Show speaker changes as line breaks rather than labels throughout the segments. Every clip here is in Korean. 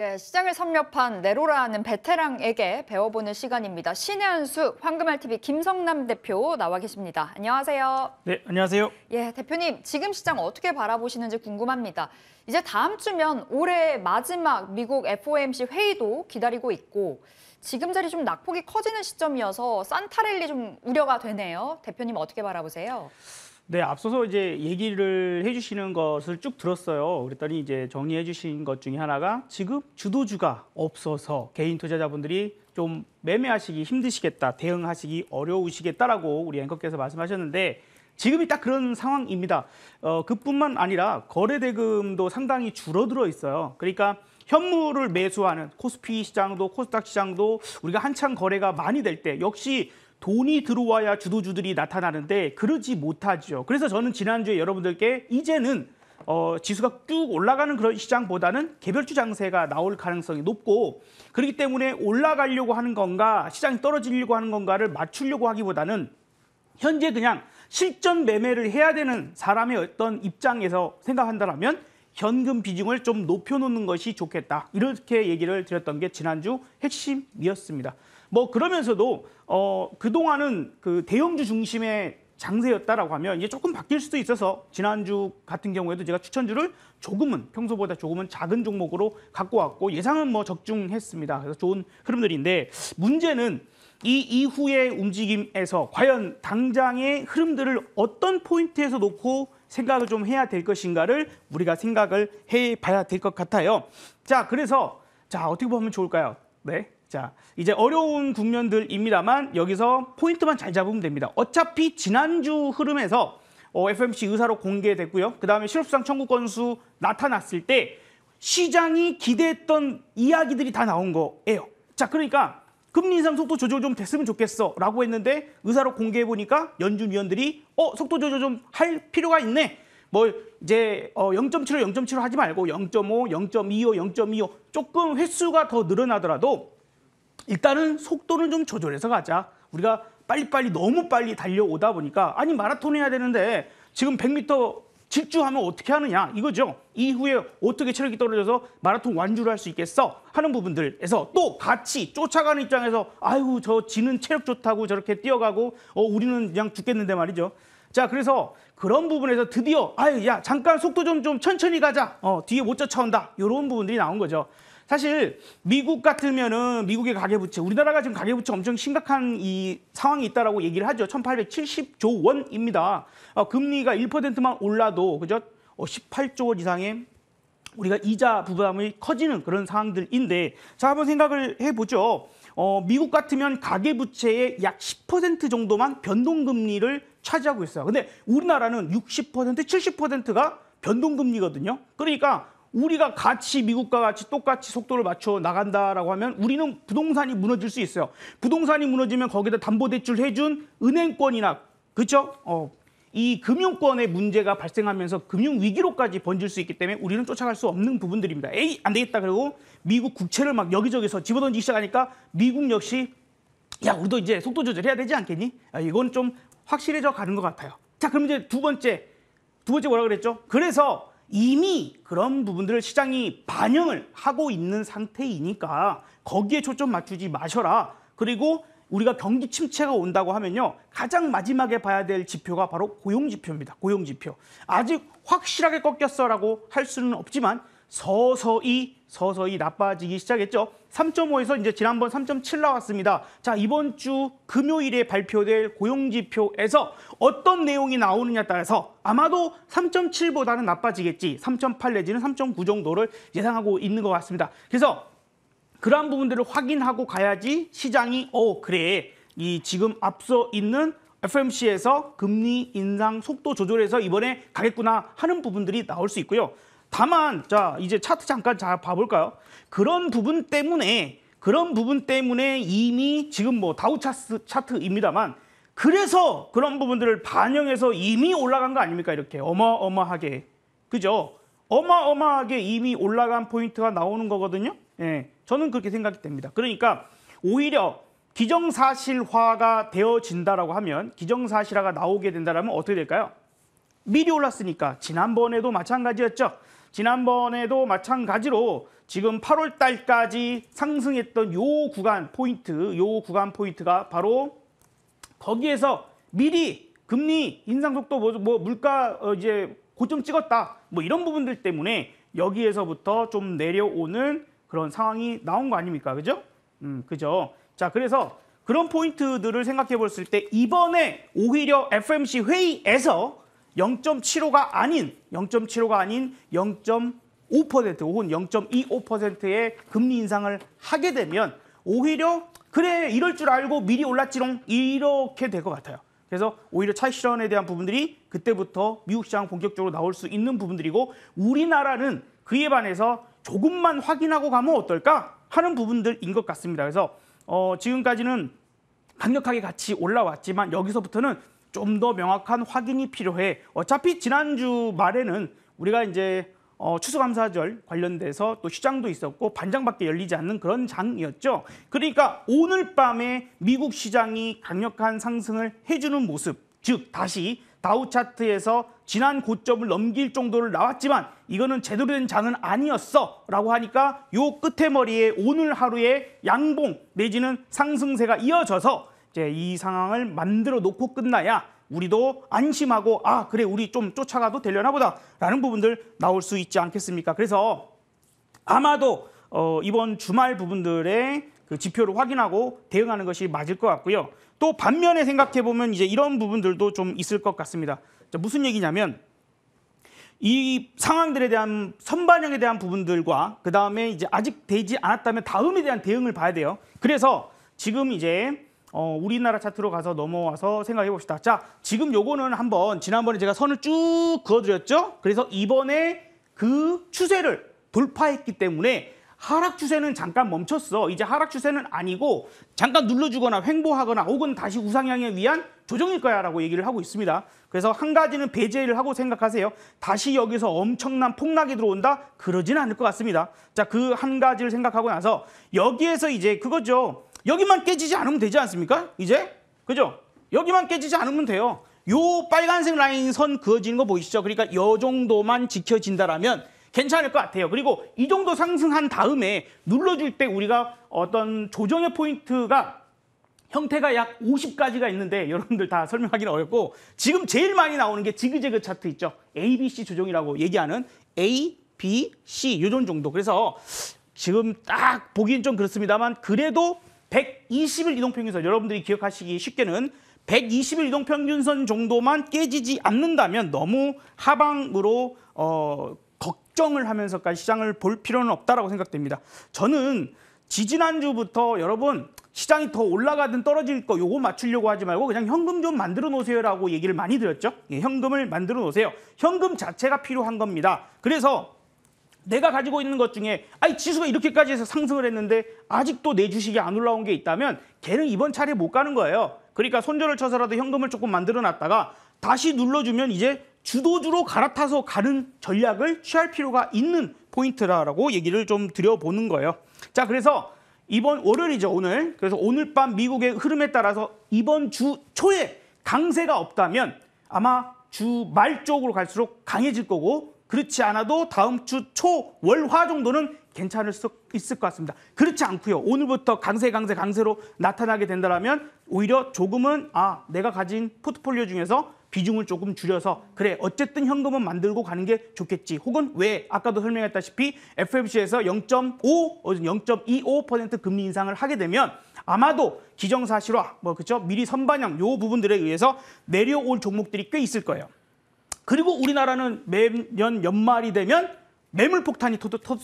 예, 시장을 섭렵한 네로라는 베테랑에게 배워보는 시간입니다. 신현수 황금알TV 김성남 대표 나와 계십니다. 안녕하세요.
네, 안녕하세요.
예, 대표님 지금 시장 어떻게 바라보시는지 궁금합니다. 이제 다음 주면 올해 마지막 미국 FOMC 회의도 기다리고 있고 지금 자리 좀 낙폭이 커지는 시점이어서 산타랠리 좀 우려가 되네요. 대표님 어떻게 바라보세요?
네, 앞서서 이제 얘기를 해주시는 것을 쭉 들었어요. 그랬더니 이제 정리해주신 것 중에 하나가 지금 주도주가 없어서 개인 투자자분들이 좀 매매하시기 힘드시겠다, 대응하시기 어려우시겠다라고 우리 앵커께서 말씀하셨는데 지금이 딱 그런 상황입니다. 어, 그뿐만 아니라 거래 대금도 상당히 줄어들어 있어요. 그러니까 현물을 매수하는 코스피 시장도 코스닥 시장도 우리가 한창 거래가 많이 될 때 역시 돈이 들어와야 주도주들이 나타나는데 그러지 못하죠. 그래서 저는 지난주에 여러분들께 이제는 어, 지수가 쭉 올라가는 그런 시장보다는 개별주 장세가 나올 가능성이 높고 그렇기 때문에 올라가려고 하는 건가 시장이 떨어지려고 하는 건가를 맞추려고 하기보다는 현재 그냥 실전 매매를 해야 되는 사람의 어떤 입장에서 생각한다면 현금 비중을 좀 높여놓는 것이 좋겠다. 이렇게 얘기를 드렸던 게 지난주 핵심이었습니다. 뭐 그러면서도 어 그동안은 그 대형주 중심의 장세였다라고 하면 이제 조금 바뀔 수도 있어서 지난주 같은 경우에도 제가 추천주를 조금은 평소보다 조금은 작은 종목으로 갖고 왔고 예상은 뭐 적중했습니다. 그래서 좋은 흐름들인데 문제는 이 이후의 움직임에서 과연 당장의 흐름들을 어떤 포인트에서 놓고 생각을 좀 해야 될 것인가를 우리가 생각을 해봐야 될 것 같아요. 자, 그래서 자 어떻게 보면 좋을까요? 네, 자, 이제 어려운 국면들입니다만 여기서 포인트만 잘 잡으면 됩니다. 어차피 지난주 흐름에서 어, FMC 의사로 공개됐고요. 그 다음에 실업수당 청구 건수 나타났을 때 시장이 기대했던 이야기들이 다 나온 거예요. 자, 그러니까 금리 인상 속도 조절 좀 됐으면 좋겠어 라고 했는데 의사로 공개해보니까 연준 위원들이 어, 속도 조절 좀 할 필요가 있네. 뭐 이제 어 0.75, 0.75 하지 말고 0.5, 0.25, 0.25 조금 횟수가 더 늘어나더라도 일단은 속도는 좀 조절해서 가자. 우리가 빨리빨리 너무 빨리 달려오다 보니까 아니 마라톤 해야 되는데 지금 100m 질주하면 어떻게 하느냐 이거죠. 이후에 어떻게 체력이 떨어져서 마라톤 완주를 할 수 있겠어 하는 부분들에서 또 같이 쫓아가는 입장에서 아유 저 지는 체력 좋다고 저렇게 뛰어가고 어 우리는 그냥 죽겠는데 말이죠. 자 그래서 그런 부분에서 드디어 아유 야 잠깐 속도 좀 좀 천천히 가자 어 뒤에 못 쫓아온다 이런 부분들이 나온 거죠. 사실 미국 같으면은 미국의 가계부채, 우리나라가 지금 가계부채 엄청 심각한 이 상황이 있다라고 얘기를 하죠. 1,870조 원입니다. 어, 금리가 1%만 올라도 그죠? 어, 18조 원 이상의 우리가 이자 부담이 커지는 그런 상황들인데 자 한번 생각을 해보죠. 어, 미국 같으면 가계부채의 약 10% 정도만 변동금리를 차지하고 있어요. 근데 우리나라는 60% 70%가 변동금리거든요. 그러니까 우리가 같이 미국과 같이 똑같이 속도를 맞춰 나간다라고 하면 우리는 부동산이 무너질 수 있어요. 부동산이 무너지면 거기다 담보대출 해준 은행권이나 그렇죠? 어, 이 금융권의 문제가 발생하면서 금융 위기로까지 번질 수 있기 때문에 우리는 쫓아갈 수 없는 부분들입니다. 에이 안 되겠다 그리고 미국 국채를 막 여기저기서 집어던지기 시작하니까 미국 역시 야 우리도 이제 속도 조절해야 되지 않겠니? 야, 아, 이건 좀 확실해져 가는 것 같아요. 자 그럼 이제 두 번째 두 번째 뭐라 그랬죠? 그래서 이미 그런 부분들을 시장이 반영을 하고 있는 상태이니까 거기에 초점 맞추지 마셔라. 그리고 우리가 경기 침체가 온다고 하면요. 가장 마지막에 봐야 될 지표가 바로 고용 지표입니다. 고용 지표. 아직 확실하게 꺾였어라고 할 수는 없지만 서서히 서서히 나빠지기 시작했죠. 3.5에서 이제 지난번 3.7 나왔습니다. 자, 이번 주 금요일에 발표될 고용지표에서 어떤 내용이 나오느냐에 따라서 아마도 3.7보다는 나빠지겠지. 3.8 내지는 3.9 정도를 예상하고 있는 것 같습니다. 그래서 그러한 부분들을 확인하고 가야지 시장이 어, 그래. 이 지금 앞서 있는 FMC에서 금리 인상 속도 조절해서 이번에 가겠구나 하는 부분들이 나올 수 있고요. 다만 자 이제 차트 잠깐 잘 봐볼까요? 그런 부분 때문에 그런 부분 때문에 이미 지금 뭐 다우 차스 차트입니다만 그래서 그런 부분들을 반영해서 이미 올라간 거 아닙니까? 이렇게 어마어마하게 그죠? 어마어마하게 이미 올라간 포인트가 나오는 거거든요. 예, 저는 그렇게 생각이 됩니다. 그러니까 오히려 기정사실화가 되어진다라고 하면 기정사실화가 나오게 된다라면 어떻게 될까요? 미리 올랐으니까 지난번에도 마찬가지였죠. 지난번에도 마찬가지로 지금 8월 달까지 상승했던 요 구간 포인트, 요 구간 포인트가 바로 거기에서 미리 금리 인상 속도 뭐, 뭐 물가 어, 이제 고점 찍었다. 뭐 이런 부분들 때문에 여기에서부터 좀 내려오는 그런 상황이 나온 거 아닙니까? 그죠? 음, 그죠. 자, 그래서 그런 포인트들을 생각해 봤을 때 이번에 오히려 FMC 회의에서 0.75가 아닌 0.75가 아닌 0.5% 혹은 0.25%의 금리 인상을 하게 되면 오히려 그래 이럴 줄 알고 미리 올랐지롱 이렇게 될 것 같아요. 그래서 오히려 차익 실현에 대한 부분들이 그때부터 미국 시장 본격적으로 나올 수 있는 부분들이고 우리나라는 그에 반해서 조금만 확인하고 가면 어떨까 하는 부분들인 것 같습니다. 그래서 어, 지금까지는 강력하게 같이 올라왔지만 여기서부터는 좀더 명확한 확인이 필요해. 어차피 지난주 말에는 우리가 이제 어, 추수감사절 관련돼서 또 시장도 있었고 반장밖에 열리지 않는 그런 장이었죠. 그러니까 오늘 밤에 미국 시장이 강력한 상승을 해주는 모습, 즉 다시 다우 차트에서 지난 고점을 넘길 정도를 나왔지만 이거는 제대로 된 장은 아니었어 라고 하니까 요 끝에 머리에 오늘 하루에 양봉 내지는 상승세가 이어져서 이제 이 상황을 만들어 놓고 끝나야 우리도 안심하고 아 그래 우리 좀 쫓아가도 되려나 보다라는 부분들 나올 수 있지 않겠습니까? 그래서 아마도 어, 이번 주말 부분들의 그 지표를 확인하고 대응하는 것이 맞을 것 같고요. 또 반면에 생각해 보면 이제 이런 부분들도 좀 있을 것 같습니다. 자, 무슨 얘기냐면 이 상황들에 대한 선반영에 대한 부분들과 그 다음에 이제 아직 되지 않았다면 다음에 대한 대응을 봐야 돼요. 그래서 지금 이제 어, 우리나라 차트로 가서 넘어와서 생각해 봅시다. 자, 지금 요거는 한번 지난번에 제가 선을 쭉 그어드렸죠? 그래서 이번에 그 추세를 돌파했기 때문에 하락 추세는 잠깐 멈췄어. 이제 하락 추세는 아니고 잠깐 눌러주거나 횡보하거나 혹은 다시 우상향에 위한 조정일 거야 라고 얘기를 하고 있습니다. 그래서 한 가지는 배제를 하고 생각하세요. 다시 여기서 엄청난 폭락이 들어온다? 그러지는 않을 것 같습니다. 자, 그 한 가지를 생각하고 나서 여기에서 이제 그거죠. 여기만 깨지지 않으면 되지 않습니까? 이제? 그죠? 여기만 깨지지 않으면 돼요. 요 빨간색 라인 선 그어지는 거 보이시죠? 그러니까 요 정도만 지켜진다라면 괜찮을 것 같아요. 그리고 이 정도 상승한 다음에 눌러줄 때 우리가 어떤 조정의 포인트가 형태가 약 50가지가 있는데 여러분들 다 설명하기는 어렵고 지금 제일 많이 나오는 게 지그재그 차트 있죠. ABC 조정이라고 얘기하는 A, B, C 요런 정도. 그래서 지금 딱 보기엔 좀 그렇습니다만 그래도 120일 이동평균선 여러분들이 기억하시기 쉽게는 120일 이동평균선 정도만 깨지지 않는다면 너무 하방으로 어, 걱정을 하면서까지 시장을 볼 필요는 없다라고 생각됩니다. 저는 지지난주부터 여러분 시장이 더 올라가든 떨어질 거 요거 맞추려고 하지 말고 그냥 현금 좀 만들어 놓으세요라고 얘기를 많이 드렸죠. 예, 현금을 만들어 놓으세요. 현금 자체가 필요한 겁니다. 그래서 내가 가지고 있는 것 중에 아이 지수가 이렇게까지 해서 상승을 했는데 아직도 내 주식이 안 올라온 게 있다면 걔는 이번 차례 못 가는 거예요. 그러니까 손절을 쳐서라도 현금을 조금 만들어 놨다가 다시 눌러주면 이제 주도주로 갈아타서 가는 전략을 취할 필요가 있는 포인트라고 얘기를 좀 드려보는 거예요. 자 그래서 이번 월요일이죠 오늘. 그래서 오늘 밤 미국의 흐름에 따라서 이번 주 초에 강세가 없다면 아마 주말 쪽으로 갈수록 강해질 거고 그렇지 않아도 다음 주 초, 월, 화 정도는 괜찮을 수 있을 것 같습니다. 그렇지 않고요. 오늘부터 강세, 강세, 강세로 나타나게 된다면 오히려 조금은 아 내가 가진 포트폴리오 중에서 비중을 조금 줄여서 그래 어쨌든 현금은 만들고 가는 게 좋겠지 혹은 왜 아까도 설명했다시피 FMC에서 0.5 0.25% 금리 인상을 하게 되면 아마도 기정사실화 뭐 그렇죠 미리 선반영 요 부분들에 의해서 내려올 종목들이 꽤 있을 거예요. 그리고 우리나라는 매년 연말이 되면 매물 폭탄이 토, 터, 토,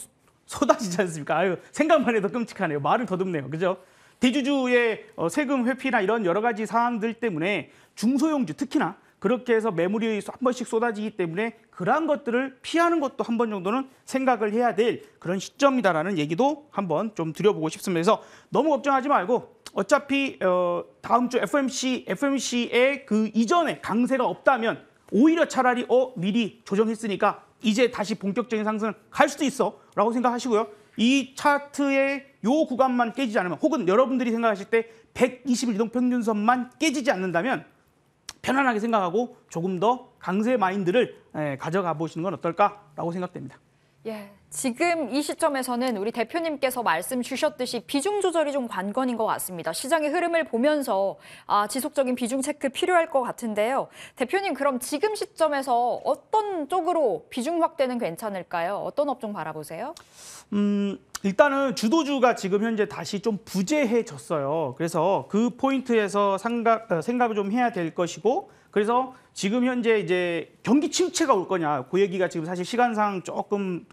쏟아지지 않습니까? 아유, 생각만 해도 끔찍하네요. 말을 더듬네요. 그죠? 대주주의 어, 세금 회피나 이런 여러 가지 사항들 때문에 중소형주 특히나 그렇게 해서 매물이 한 번씩 쏟아지기 때문에 그러한 것들을 피하는 것도 한 번 정도는 생각을 해야 될 그런 시점이다라는 얘기도 한번 좀 드려보고 싶습니다. 그래서 너무 걱정하지 말고 어차피 어, 다음 주 FMC FMC의 그 이전에 강세가 없다면 오히려 차라리 어 미리 조정했으니까 이제 다시 본격적인 상승을 갈 수도 있어 라고 생각하시고요. 이 차트의 요 구간만 깨지지 않으면 혹은 여러분들이 생각하실 때 120일 이동 평균선만 깨지지 않는다면 편안하게 생각하고 조금 더 강세 마인드를 예, 가져가 보시는 건 어떨까라고 생각됩니다.
예. 지금 이 시점에서는 우리 대표님께서 말씀 주셨듯이 비중 조절이 좀 관건인 것 같습니다. 시장의 흐름을 보면서 아, 지속적인 비중 체크 필요할 것 같은데요. 대표님 그럼 지금 시점에서 어떤 쪽으로 비중 확대는 괜찮을까요? 어떤 업종 바라보세요?
음, 일단은 주도주가 지금 현재 다시 좀 부재해졌어요. 그래서 그 포인트에서 생각, 어, 생각을 좀 해야 될 것이고 그래서 지금 현재 이제 경기 침체가 올 거냐 그 얘기가 지금 사실 시간상 조금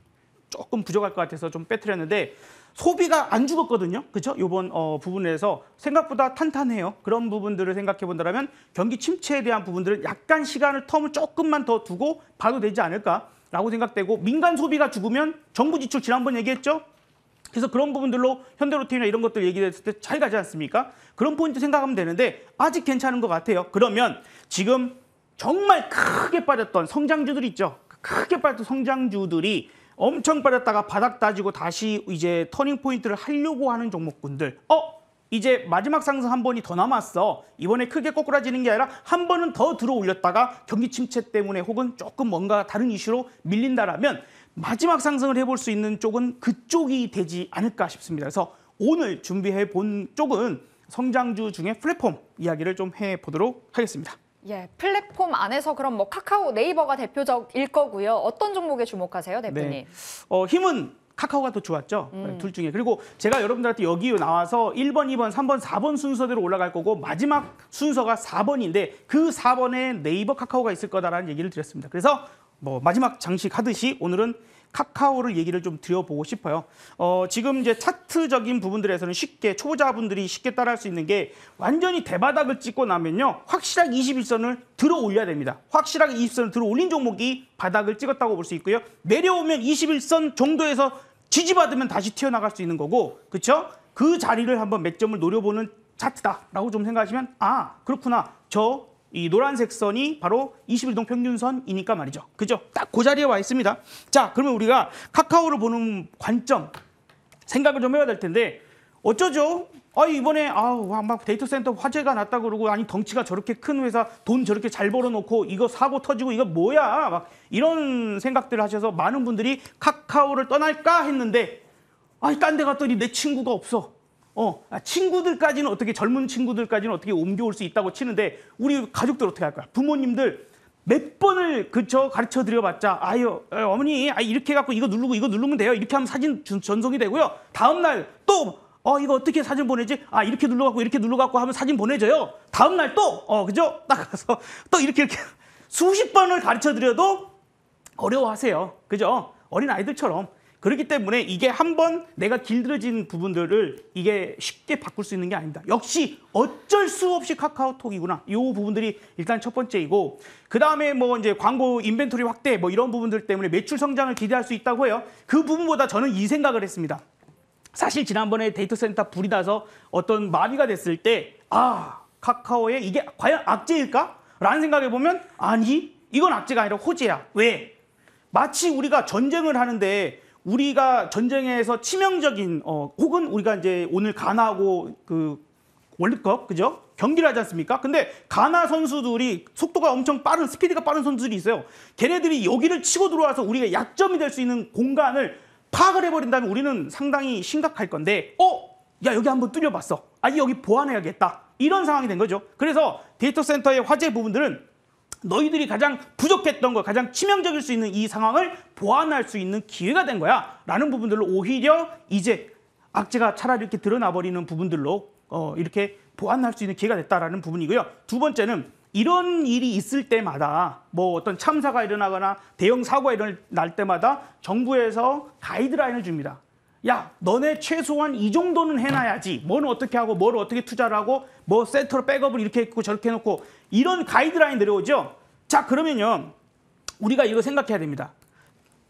조금 부족할 것 같아서 좀빼뜨렸는데 소비가 안 죽었거든요. 그렇죠? 이번 어, 부분에서 생각보다 탄탄해요. 그런 부분들을 생각해 본다면 경기 침체에 대한 부분들은 약간 시간을 텀을 조금만 더 두고 봐도 되지 않을까라고 생각되고 민간 소비가 죽으면 정부 지출 지난번 얘기했죠? 그래서 그런 부분들로 현대로템이나 이런 것들 얘기했을 때 잘 가지 않습니까? 그런 포인트 생각하면 되는데 아직 괜찮은 것 같아요. 그러면 지금 정말 크게 빠졌던 성장주들 있죠? 크게 빠졌던 성장주들이 엄청 빠졌다가 바닥 따지고 다시 이제 터닝 포인트를 하려고 하는 종목군들 어 이제 마지막 상승 한 번이 더 남았어. 이번에 크게 꼬꾸라지는 게 아니라 한 번은 더 들어 올렸다가 경기 침체 때문에 혹은 조금 뭔가 다른 이슈로 밀린다라면 마지막 상승을 해볼 수 있는 쪽은 그쪽이 되지 않을까 싶습니다. 그래서 오늘 준비해 본 쪽은 성장주 중에 플랫폼 이야기를 좀 해보도록 하겠습니다.
예, 플랫폼 안에서 그럼 뭐 카카오, 네이버가 대표적일 거고요. 어떤 종목에 주목하세요, 네. 대표님?
네. 어, 힘은 카카오가 더 좋았죠. 네, 음. 둘 중에. 그리고 제가 여러분들한테 여기 나와서 1번, 2번, 3번, 4번 순서대로 올라갈 거고 마지막 순서가 4번인데 그 4번에 네이버 카카오가 있을 거다라는 얘기를 드렸습니다. 그래서 뭐 마지막 장식 하듯이 오늘은 카카오를 얘기를 좀 드려보고 싶어요. 어, 지금 이제 차트적인 부분들에서는 쉽게 초보자분들이 쉽게 따라할 수 있는 게 완전히 대바닥을 찍고 나면요. 확실하게 21선을 들어 올려야 됩니다. 확실하게 2 1선을 들어 올린 종목이 바닥을 찍었다고 볼 수 있고요. 내려오면 21선 정도에서 지지받으면 다시 튀어나갈 수 있는 거고 그쵸그 자리를 한번 맥점을 노려보는 차트다라고 좀 생각하시면 아 그렇구나 저이 노란색 선이 바로 21동 평균선이니까 말이죠. 그죠? 딱 그 자리에 와 있습니다. 자, 그러면 우리가 카카오를 보는 관점 생각을 좀 해야 될 텐데 어쩌죠? 아 이번에 아막 우 데이터 센터 화재가 났다 그러고 아니 덩치가 저렇게 큰 회사 돈 저렇게 잘 벌어놓고 이거 사고 터지고 이거 뭐야 막 이런 생각들을 하셔서 많은 분들이 카카오를 떠날까 했는데 아딴데 갔더니 내 친구가 없어 어, 아, 친구들까지는 어떻게 젊은 친구들까지는 어떻게 옮겨올 수 있다고 치는데 우리 가족들 어떻게 할 거야? 부모님들 몇 번을 그쵸 가르쳐 드려봤자 아유 어, 어머니 아 이렇게 해 갖고 이거 누르고 이거 누르면 돼요 이렇게 하면 사진 전송이 되고요 다음 날또어 이거 어떻게 사진 보내지 아 이렇게 눌러갖고 이렇게 눌러갖고 하면 사진 보내줘요 다음 날또어 그죠 딱 가서 또 이렇게 이렇게 수십 번을 가르쳐 드려도 어려워하세요 그죠 어린 아이들처럼 그렇기 때문에 이게 한번 내가 길들여진 부분들을 이게 쉽게 바꿀 수 있는 게 아닙니다. 역시 어쩔 수 없이 카카오톡이구나. 이 부분들이 일단 첫 번째이고 그 다음에 뭐 이제 광고 인벤토리 확대 뭐 이런 부분들 때문에 매출 성장을 기대할 수 있다고 해요. 그 부분보다 저는 이 생각을 했습니다. 사실 지난번에 데이터 센터 불이 나서 어떤 마비가 됐을 때 아카카오에 이게 과연 악재일까? 라는 생각해 보면 아니 이건 악재가 아니라 호재야. 왜? 마치 우리가 전쟁을 하는데 우리가 전쟁에서 치명적인 어 혹은 우리가 이제 오늘 가나하고 그 월드컵 그죠? 경기를 하지 않습니까? 근데 가나 선수들이 속도가 엄청 빠른 스피드가 빠른 선수들이 있어요. 걔네들이 여기를 치고 들어와서 우리가 약점이 될 수 있는 공간을 파악을 해버린다면 우리는 상당히 심각할 건데 어? 야 여기 한번 뚫려봤어. 아니 여기 보완해야겠다. 이런 상황이 된 거죠. 그래서 데이터 센터의 화재 부분들은 너희들이 가장 부족했던 것, 가장 치명적일 수 있는 이 상황을 보완할 수 있는 기회가 된 거야. 라는 부분들로 오히려 이제 악재가 차라리 이렇게 드러나버리는 부분들로 어, 이렇게 보완할 수 있는 기회가 됐다라는 부분이고요. 두 번째는 이런 일이 있을 때마다 뭐 어떤 참사가 일어나거나 대형 사고가 일어날 때마다 정부에서 가이드라인을 줍니다. 야 너네 최소한 이 정도는 해놔야지 뭐는 어떻게 하고 뭐를 어떻게 투자를 하고 뭐 센터로 백업을 이렇게 했고 저렇게 해놓고 이런 가이드라인 내려오죠 자 그러면요 우리가 이거 생각해야 됩니다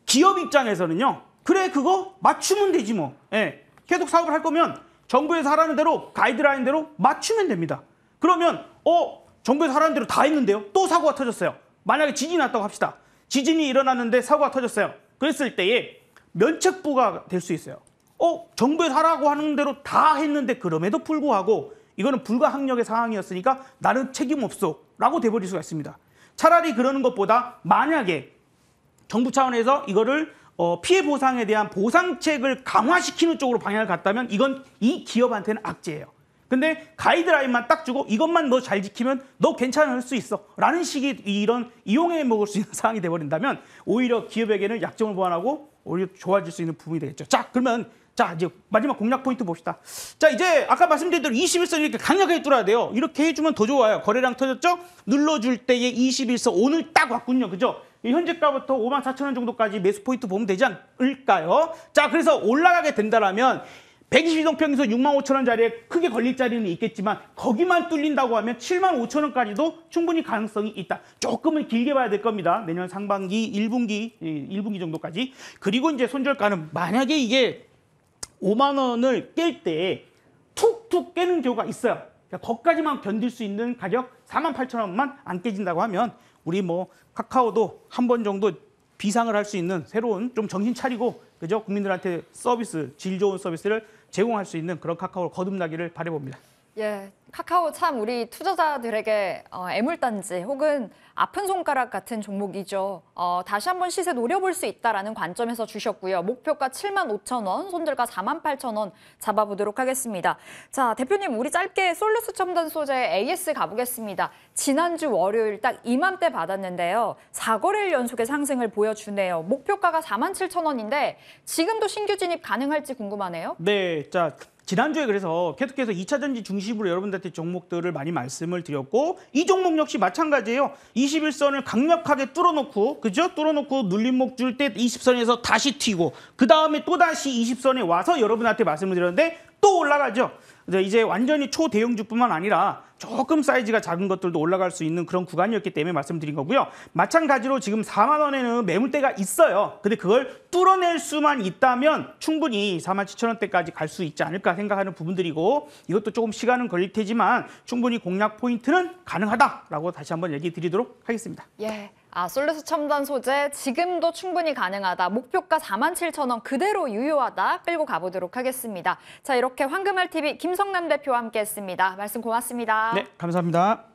기업 입장에서는요 그래 그거 맞추면 되지 뭐 예, 계속 사업을 할 거면 정부에서 하라는 대로 가이드라인대로 맞추면 됩니다 그러면 어 정부에서 하라는 대로 다 했는데요 또 사고가 터졌어요 만약에 지진이 났다고 합시다 지진이 일어났는데 사고가 터졌어요 그랬을 때에 면책부가 될 수 있어요. 어, 정부에서 하라고 하는 대로 다 했는데 그럼에도 불구하고 이거는 불가항력의 상황이었으니까 나는 책임 없소 라고 돼버릴 수가 있습니다. 차라리 그러는 것보다 만약에 정부 차원에서 이거를 어, 피해 보상에 대한 보상책을 강화시키는 쪽으로 방향을 갔다면 이건 이 기업한테는 악재예요. 근데 가이드라인만 딱 주고 이것만 너 잘 지키면 너 괜찮을 수 있어 라는 식의 이런 이용해 먹을 수 있는 상황이 돼버린다면 오히려 기업에게는 약점을 보완하고 오히려 좋아질 수 있는 부분이 되겠죠 자 그러면 자 이제 마지막 공략 포인트 봅시다 자 이제 아까 말씀드린 대로 21선 이렇게 강력하게 뚫어야 돼요 이렇게 해주면 더 좋아요 거래량 터졌죠 눌러줄 때에 21선 오늘 딱 왔군요 그죠 현재가부터 5만 4천 원 정도까지 매수 포인트 보면 되지 않을까요 자 그래서 올라가게 된다라면 122동평에서 6만 5천 원자리에 크게 걸릴 자리는 있겠지만 거기만 뚫린다고 하면 7만 5천 원까지도 충분히 가능성이 있다. 조금은 길게 봐야 될 겁니다. 내년 상반기 1분기 1분기 예, 정도까지. 그리고 이제 손절가는 만약에 이게 5만 원을 깰 때 툭툭 깨는 경우가 있어요. 그러니까 거까지만 견딜 수 있는 가격 4만 8천 원만 안 깨진다고 하면 우리 뭐 카카오도 한 번 정도 비상을 할 수 있는 새로운 좀 정신 차리고 그죠 국민들한테 서비스 질 좋은 서비스를 제공할 수 있는 그런 카카오를 거듭나기를 바라봅니다.
예, 카카오 참 우리 투자자들에게 어, 애물단지 혹은 아픈 손가락 같은 종목이죠. 어, 다시 한번 시세 노려볼 수 있다라는 관점에서 주셨고요. 목표가 7만 5천 원, 손절가 4만 8천 원 잡아보도록 하겠습니다. 자, 대표님 우리 짧게 솔루스 첨단 소재 AS 가보겠습니다. 지난주 월요일 딱 이맘때 받았는데요. 4거래일 연속의 상승을 보여주네요. 목표가가 4만 7천 원인데 지금도 신규 진입 가능할지 궁금하네요.
네, 자 지난주에 그래서 계속해서 2차 전지 중심으로 여러분들한테 종목들을 많이 말씀을 드렸고 이 종목 역시 마찬가지예요. 21선을 강력하게 뚫어놓고 그죠? 뚫어놓고 눌림목 줄 때 20선에서 다시 튀고 그 다음에 또다시 20선에 와서 여러분한테 말씀을 드렸는데 또 올라가죠. 이제 완전히 초대형주뿐만 아니라 조금 사이즈가 작은 것들도 올라갈 수 있는 그런 구간이었기 때문에 말씀드린 거고요. 마찬가지로 지금 4만 원에는 매물대가 있어요. 근데 그걸 뚫어낼 수만 있다면 충분히 4만 7천 원대까지 갈 수 있지 않을까 생각하는 부분들이고 이것도 조금 시간은 걸릴 테지만 충분히 공략 포인트는 가능하다라고 다시 한번 얘기 드리도록 하겠습니다.
예. 아, 솔루스 첨단 소재 지금도 충분히 가능하다. 목표가 4만 7천 원 그대로 유효하다. 끌고 가보도록 하겠습니다. 자, 이렇게 황금알TV 김성남 대표와 함께했습니다. 말씀 고맙습니다. 네,
감사합니다.